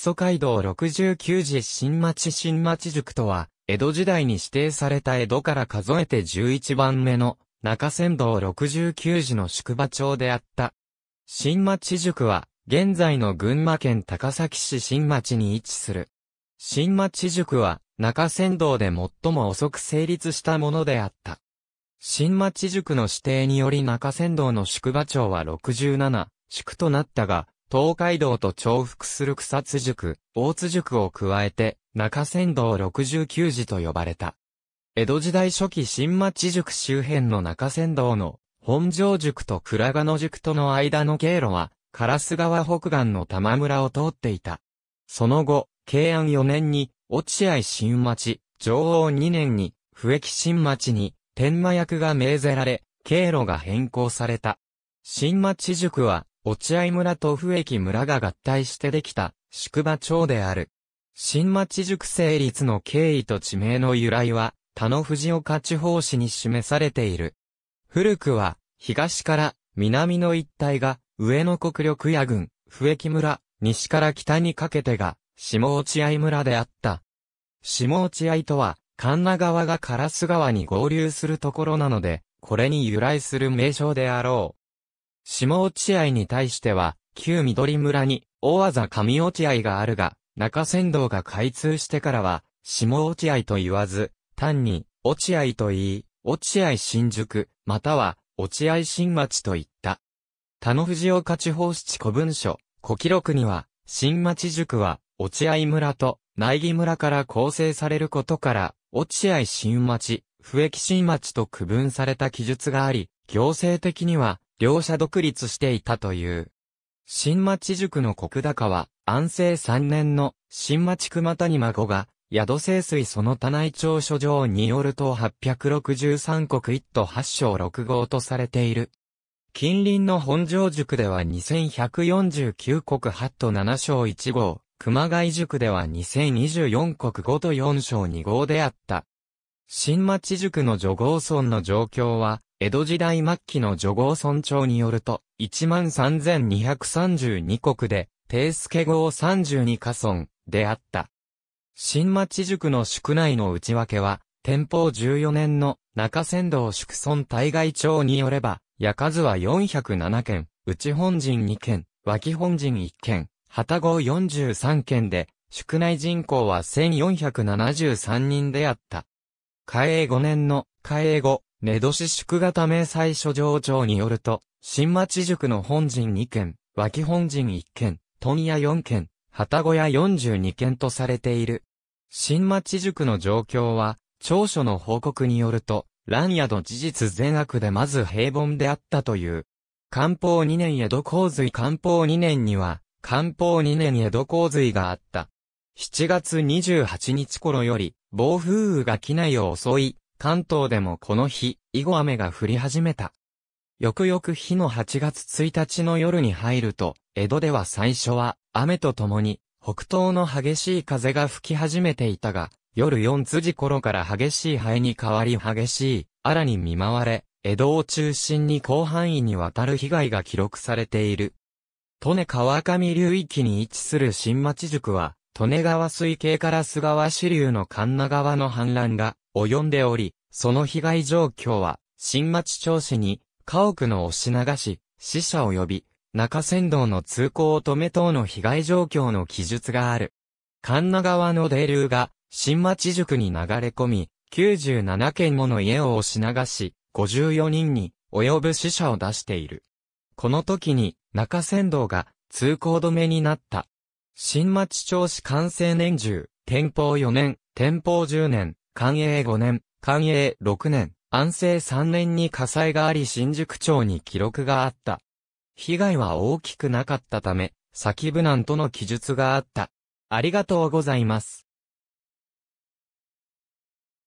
基礎街道69時新町新町塾とは、江戸時代に指定された江戸から数えて11番目の中山道69時の宿場町であった。新町塾は、現在の群馬県高崎市新町に位置する。新町塾は、中山道で最も遅く成立したものであった。新町塾の指定により中山道の宿場町は67、宿となったが、東海道と重複する草津塾、大津塾を加えて、中山道69寺と呼ばれた。江戸時代初期新町塾周辺の中山道の本庄塾と倉賀野塾との間の経路は、烏川北岸の玉村を通っていた。その後、慶安4年に、落合新町、上王2年に、笛木新町に、天満役が命ぜられ、経路が変更された。新町塾は、落合村と不駅村が合体してできた宿場町である。新町塾成立の経緯と地名の由来は、田野藤岡地方市に示されている。古くは、東から南の一帯が、上野国力野郡、不駅村、西から北にかけてが、下落合村であった。下落合とは、神奈川が烏川に合流するところなので、これに由来する名称であろう。下落合に対しては、旧緑村に、大技上落合があるが、中山道が開通してからは、下落合と言わず、単に、落合と言い、落合新宿、または、落合新町と言った。田野藤岡地方七古文書、古記録には、新町塾は、落合村と、苗木村から構成されることから、落合新町、笛木新町と区分された記述があり、行政的には、両者独立していたという。新町塾の国高は、安政3年の新町熊谷孫が、宿清水その他内調書状によると863国1都8章6号とされている。近隣の本庄塾では2149国8都7章1号、熊谷塾では2024国5都4章2号であった。新町塾の女豪村の状況は、江戸時代末期の女号村長によると、13,232国で、定助号32家村であった。新町塾の宿内の内訳は、天保14年の中仙道宿村対外町によれば、矢数は407件、内本陣2件、脇本陣1件、旗号43件で、宿内人口は1473人であった。嘉永5年の嘉永後、根戸市宿型明細書上長によると、新町塾の本陣2件、脇本陣1件、問屋4件、旗小屋42件とされている。新町塾の状況は、長所の報告によると、乱宿事実全悪でまず平凡であったという。漢方2年江戸洪水漢方2年には、漢方2年江戸洪水があった。7月28日頃より、暴風雨が機内を襲い、関東でもこの日、以後雨が降り始めた。翌々日の8月1日の夜に入ると、江戸では最初は、雨とともに、北東の激しい風が吹き始めていたが、夜4時頃から激しい灰に変わり激しい、荒に見舞われ、江戸を中心に広範囲にわたる被害が記録されている。利根川上流域に位置する新町塾は、利根川水系から菅川支流の神奈川の氾濫が、及んでおり、その被害状況は、新町町市に、家屋の押し流し、死者及び、中山道の通行を止め等の被害状況の記述がある。神奈川の泥流が、新町塾に流れ込み、97件もの家を押し流し、54人に及ぶ死者を出している。この時に中山道が通行止めになった。新町町市完成年中、天保4年、天保10年、寛永5年、寛永6年、安政3年に火災があり新宿町に記録があった。被害は大きくなかったため、先部難との記述があった。ありがとうございます。